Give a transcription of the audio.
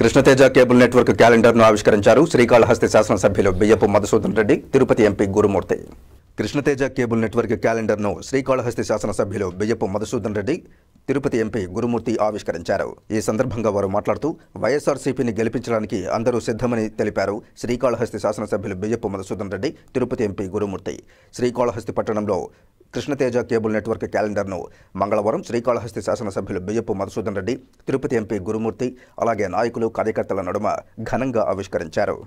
Krishna Teja cable network క్యాలెండర్ను ఆవిష్కరించారు శ్రీకాళహస్తి శాసనసభ్యులు Biyyapu Madhusudan Reddy Tirupati MP Gurumurthy Krishnateja cable network క్యాలెండర్ను శ్రీకాళహస్తి శాసనసభ్యులు బియ్యపు మధుసూదన్ రెడ్డి తిరుపతి ఎంపీ గురుమూర్తి ఆవిష్కరించారు ఈ సందర్భంగా వారు మాట్లాడుతూ వైఎస్ఆర్సీపీని గెలిపించడానికి అందరూ సిద్ధమని తెలిపారు శ్రీకాళహస్తి శాసనసభ్యులు బియ్యపు మధుసూదన్ రెడ్డి తిరుపతి ఎంపీ గురుమూర్తి శ్రీకాళహస్తి పట్టణంలో కృష్ణతేజ కేబుల్ నెట్వర్క్ క్యాలెండర్ను మంగళవారం శ్రీకాళహస్తి శాసనసభ్యులు బియ్యపు మధుసూదన్ రెడ్డి తిరుపతి ఎంపీ గురుమూర్తి అలాగే నాయకులు కార్యకర్తల నడుమ ఘనంగా ఆవిష్కరించారు